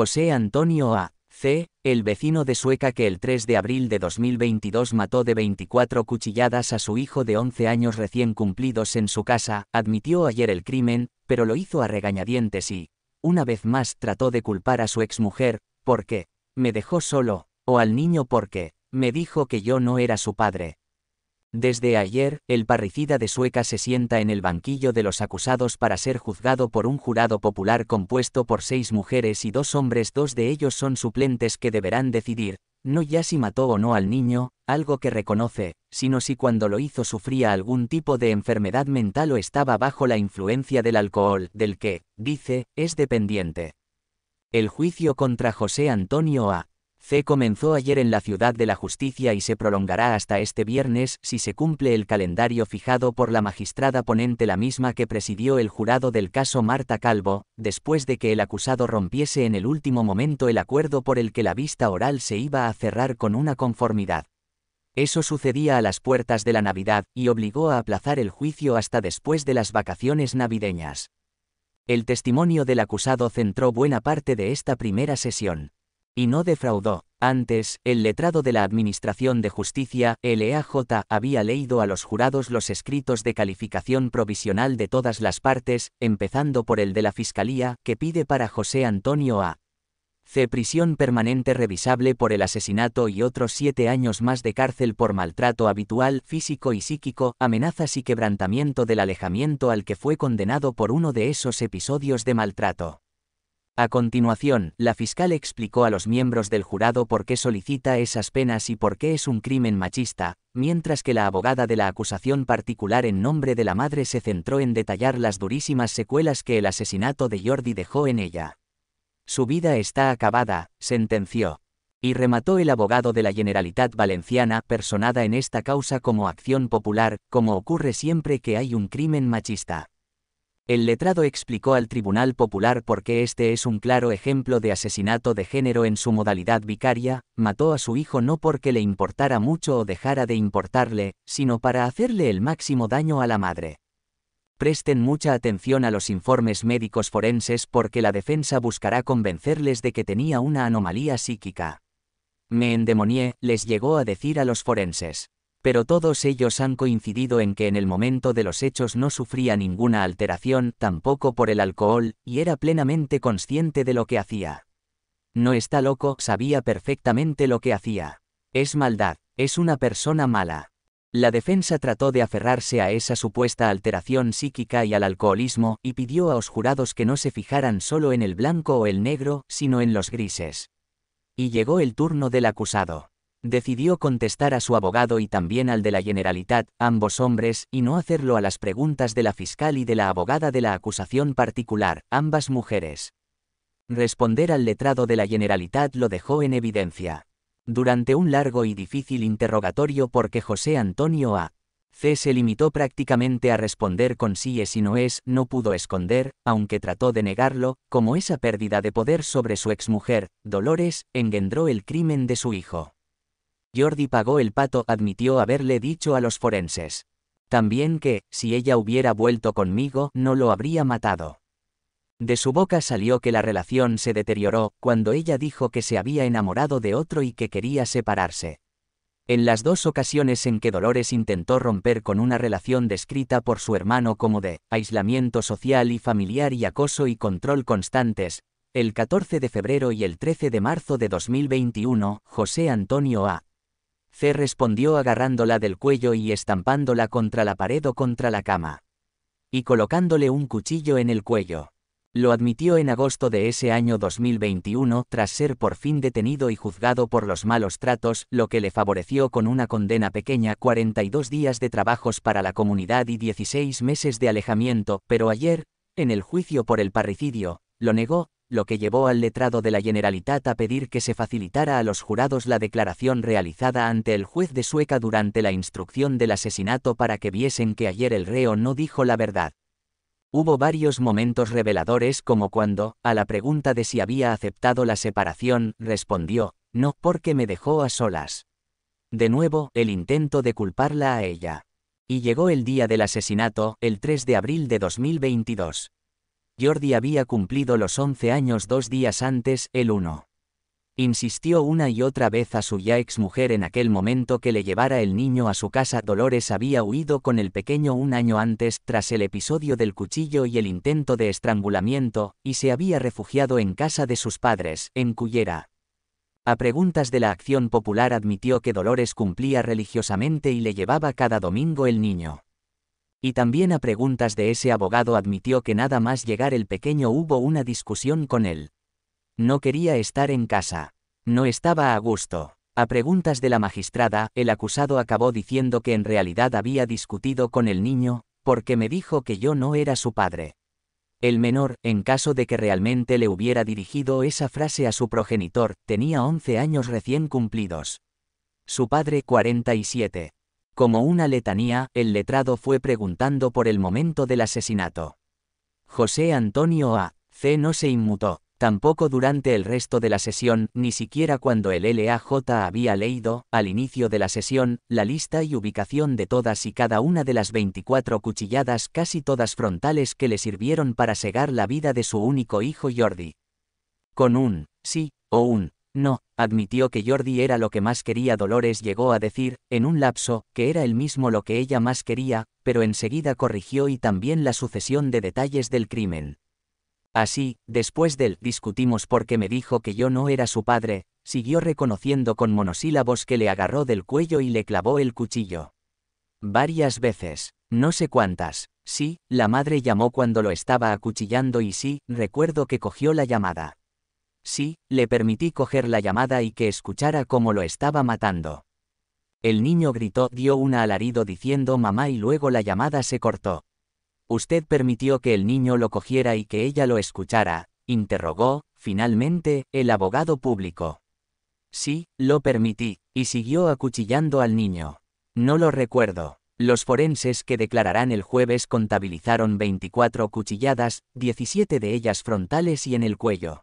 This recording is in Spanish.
José Antonio A. C., el vecino de Sueca que el 3 de abril de 2022 mató de 24 cuchilladas a su hijo de 11 años recién cumplidos en su casa, admitió ayer el crimen, pero lo hizo a regañadientes y, una vez más, trató de culpar a su exmujer, porque, me dejó solo, o al niño porque, me dijo que yo no era su padre. Desde ayer, el parricida de Sueca se sienta en el banquillo de los acusados para ser juzgado por un jurado popular compuesto por seis mujeres y dos hombres, dos de ellos son suplentes que deberán decidir, no ya si mató o no al niño, algo que reconoce, sino si cuando lo hizo sufría algún tipo de enfermedad mental o estaba bajo la influencia del alcohol, del que, dice, es dependiente. El juicio contra José Antonio A. C comenzó ayer en la Ciudad de la Justicia y se prolongará hasta este viernes si se cumple el calendario fijado por la magistrada ponente la misma que presidió el jurado del caso Marta Calvo, después de que el acusado rompiese en el último momento el acuerdo por el que la vista oral se iba a cerrar con una conformidad. Eso sucedía a las puertas de la Navidad y obligó a aplazar el juicio hasta después de las vacaciones navideñas. El testimonio del acusado centró buena parte de esta primera sesión. Y no defraudó. Antes, el letrado de la Administración de Justicia, LAJ, e había leído a los jurados los escritos de calificación provisional de todas las partes, empezando por el de la Fiscalía, que pide para José Antonio A. C. Prisión permanente revisable por el asesinato y otros siete años más de cárcel por maltrato habitual, físico y psíquico, amenazas y quebrantamiento del alejamiento al que fue condenado por uno de esos episodios de maltrato. A continuación, la fiscal explicó a los miembros del jurado por qué solicita esas penas y por qué es un crimen machista, mientras que la abogada de la acusación particular en nombre de la madre se centró en detallar las durísimas secuelas que el asesinato de Jordi dejó en ella. Su vida está acabada, sentenció. Y remató el abogado de la Generalitat Valenciana, personada en esta causa como acción popular, como ocurre siempre que hay un crimen machista. El letrado explicó al Tribunal Popular por qué este es un claro ejemplo de asesinato de género en su modalidad vicaria, mató a su hijo no porque le importara mucho o dejara de importarle, sino para hacerle el máximo daño a la madre. Presten mucha atención a los informes médicos forenses porque la defensa buscará convencerles de que tenía una anomalía psíquica. Me endemonié, les llegó a decir a los forenses pero todos ellos han coincidido en que en el momento de los hechos no sufría ninguna alteración, tampoco por el alcohol, y era plenamente consciente de lo que hacía. No está loco, sabía perfectamente lo que hacía. Es maldad, es una persona mala. La defensa trató de aferrarse a esa supuesta alteración psíquica y al alcoholismo, y pidió a los jurados que no se fijaran solo en el blanco o el negro, sino en los grises. Y llegó el turno del acusado. Decidió contestar a su abogado y también al de la Generalitat, ambos hombres, y no hacerlo a las preguntas de la fiscal y de la abogada de la acusación particular, ambas mujeres. Responder al letrado de la Generalitat lo dejó en evidencia. Durante un largo y difícil interrogatorio porque José Antonio A. C. se limitó prácticamente a responder con sí y no es, no pudo esconder, aunque trató de negarlo, como esa pérdida de poder sobre su exmujer, Dolores, engendró el crimen de su hijo. Jordi pagó el pato, admitió haberle dicho a los forenses. También que, si ella hubiera vuelto conmigo, no lo habría matado. De su boca salió que la relación se deterioró cuando ella dijo que se había enamorado de otro y que quería separarse. En las dos ocasiones en que Dolores intentó romper con una relación descrita por su hermano como de aislamiento social y familiar y acoso y control constantes, el 14 de febrero y el 13 de marzo de 2021, José Antonio A. C respondió agarrándola del cuello y estampándola contra la pared o contra la cama. Y colocándole un cuchillo en el cuello. Lo admitió en agosto de ese año 2021 tras ser por fin detenido y juzgado por los malos tratos, lo que le favoreció con una condena pequeña 42 días de trabajos para la comunidad y 16 meses de alejamiento, pero ayer, en el juicio por el parricidio, lo negó, lo que llevó al letrado de la Generalitat a pedir que se facilitara a los jurados la declaración realizada ante el juez de Sueca durante la instrucción del asesinato para que viesen que ayer el reo no dijo la verdad. Hubo varios momentos reveladores como cuando, a la pregunta de si había aceptado la separación, respondió, no, porque me dejó a solas. De nuevo, el intento de culparla a ella. Y llegó el día del asesinato, el 3 de abril de 2022. Jordi había cumplido los 11 años dos días antes, el 1. Insistió una y otra vez a su ya ex mujer en aquel momento que le llevara el niño a su casa. Dolores había huido con el pequeño un año antes, tras el episodio del cuchillo y el intento de estrangulamiento, y se había refugiado en casa de sus padres, en Cullera. A preguntas de la Acción Popular admitió que Dolores cumplía religiosamente y le llevaba cada domingo el niño. Y también a preguntas de ese abogado admitió que nada más llegar el pequeño hubo una discusión con él. No quería estar en casa. No estaba a gusto. A preguntas de la magistrada, el acusado acabó diciendo que en realidad había discutido con el niño, porque me dijo que yo no era su padre. El menor, en caso de que realmente le hubiera dirigido esa frase a su progenitor, tenía 11 años recién cumplidos. Su padre 47. Como una letanía, el letrado fue preguntando por el momento del asesinato. José Antonio A. C. no se inmutó, tampoco durante el resto de la sesión, ni siquiera cuando el LAJ había leído, al inicio de la sesión, la lista y ubicación de todas y cada una de las 24 cuchilladas casi todas frontales que le sirvieron para segar la vida de su único hijo Jordi. Con un sí o un no, admitió que Jordi era lo que más quería. Dolores llegó a decir, en un lapso, que era el mismo lo que ella más quería, pero enseguida corrigió y también la sucesión de detalles del crimen. Así, después del discutimos porque me dijo que yo no era su padre, siguió reconociendo con monosílabos que le agarró del cuello y le clavó el cuchillo. Varias veces, no sé cuántas, sí, la madre llamó cuando lo estaba acuchillando y sí, recuerdo que cogió la llamada. Sí, le permití coger la llamada y que escuchara cómo lo estaba matando. El niño gritó, dio un alarido diciendo mamá y luego la llamada se cortó. Usted permitió que el niño lo cogiera y que ella lo escuchara, interrogó, finalmente, el abogado público. Sí, lo permití, y siguió acuchillando al niño. No lo recuerdo. Los forenses que declararán el jueves contabilizaron 24 cuchilladas, 17 de ellas frontales y en el cuello.